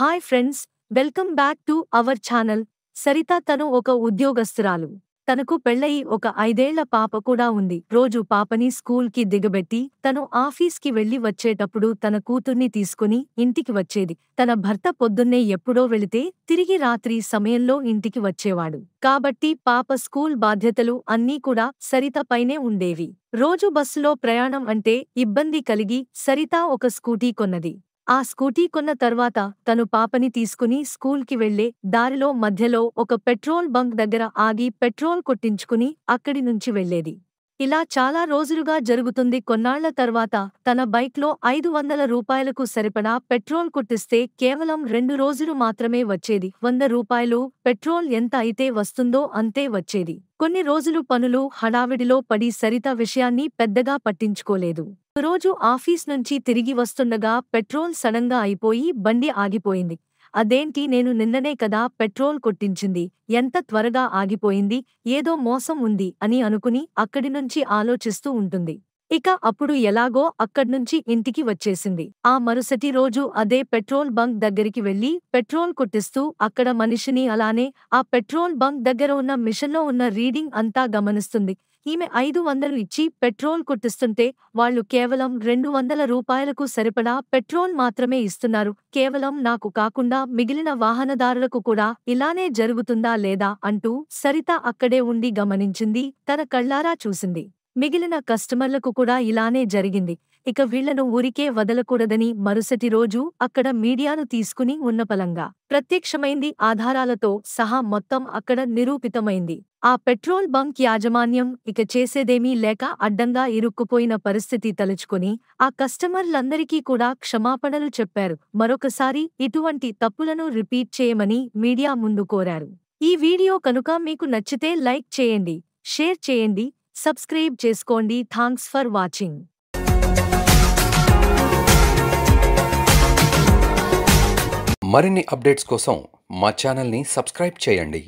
hi friends welcome back to our channel Saritha తను ఒక ఉద్యోగస్తురాలు తనకు పెళ్లయి ఒక ఐదేళ్ల పాప కూడా ఉంది రోజు పాపని స్కూల్కి దిగబెట్టి తను ఆఫీస్కి వెళ్లి వచ్చేటప్పుడు తన కూతుర్ని తీసుకుని ఇంటికి వచ్చేది తన భర్త పొద్దున్నే ఎప్పుడో వెళితే తిరిగి రాత్రి సమయంలో ఇంటికి వచ్చేవాడు కాబట్టి పాప స్కూల్ బాధ్యతలు అన్నీ కూడా సరితపైనే ఉండేవి రోజు బస్సులో ప్రయాణం అంటే ఇబ్బంది కలిగి సరిత ఒక స్కూటీ కొన్నది ఆ స్కూటీ కొన్న తర్వాత తను పాపని తీసుకుని స్కూల్కి వెళ్లే దారిలో మధ్యలో ఒక పెట్రోల్ బంక్ దగ్గర ఆగి పెట్రోల్ కొట్టించుకుని అక్కడి నుంచి వెళ్లేది ఇలా చాలా రోజులుగా జరుగుతుంది కొన్నాళ్ల తర్వాత తన బైక్లో ఐదు వందల రూపాయలకు సరిపడా పెట్రోల్ కొట్టిస్తే కేవలం రెండు రోజులు మాత్రమే వచ్చేది వంద రూపాయలు పెట్రోల్ ఎంత అయితే వస్తుందో అంతే వచ్చేది కొన్ని రోజులు పనులు హడావిడిలో పడి సరిత విషయాన్ని పెద్దగా పట్టించుకోలేదు రోజు ఆఫీస్ నుంచి తిరిగి వస్తుండగా పెట్రోల్ సడన్గా అయిపోయి బండి ఆగిపోయింది అదేంటి నేను నిన్ననే కదా పెట్రోల్ కొట్టించింది ఎంత త్వరగా ఆగిపోయింది ఏదో మోసం ఉంది అని అనుకుని అక్కడి నుంచి ఆలోచిస్తూ ఉంటుంది ఇక అప్పుడు ఎలాగో అక్కడ్నుంచి ఇంటికి వచ్చేసింది ఆ మరుసటి రోజు అదే పెట్రోల్ బంక్ దగ్గరికి వెళ్లి పెట్రోల్ కొట్టిస్తూ అక్కడ మనిషిని అలానే ఆ పెట్రోల్ బంక్ దగ్గర ఉన్న మిషన్లో ఉన్న రీడింగ్ అంతా గమనిస్తుంది ఈమె ఐదు వందలు ఇచ్చి పెట్రోల్ కొట్టిస్తుంటే వాళ్లు కేవలం రెండు వందల రూపాయలకు సరిపడా పెట్రోల్ మాత్రమే ఇస్తున్నారు కేవలం నాకు కాకుండా మిగిలిన వాహనదారులకు కూడా ఇలానే జరుగుతుందా లేదా అంటూ సరిత అక్కడే ఉండి గమనించింది తన కళ్లారా చూసింది మిగిలిన కస్టమర్లకు కూడా ఇలానే జరిగింది ఇక వీళ్లను ఊరికే వదలకూడదని మరుసటి రోజు అక్కడ మీడియాను తీసుకుని ఉన్నపలంగా ప్రత్యక్షమైంది ఆధారాలతో సహా మొత్తం అక్కడ నిరూపితమైంది ఆ పెట్రోల్ బంక్ యాజమాన్యం ఇక చేసేదేమీ లేక అడ్డంగా ఇరుక్కుపోయిన పరిస్థితి తలుచుకుని ఆ కస్టమర్లందరికీ కూడా క్షమాపణలు చెప్పారు మరొకసారి ఇటువంటి తప్పులను రిపీట్ చేయమని మీడియా ముందు కోరారు ఈ వీడియో కనుక మీకు నచ్చితే లైక్ చేయండి షేర్ చేయండి సబ్స్క్రైబ్ చేసుకోండి థాంక్స్ ఫర్ వాచింగ్ మరిన్ని అప్డేట్స్ కోసం మా ఛానల్ని సబ్స్క్రైబ్ చేయండి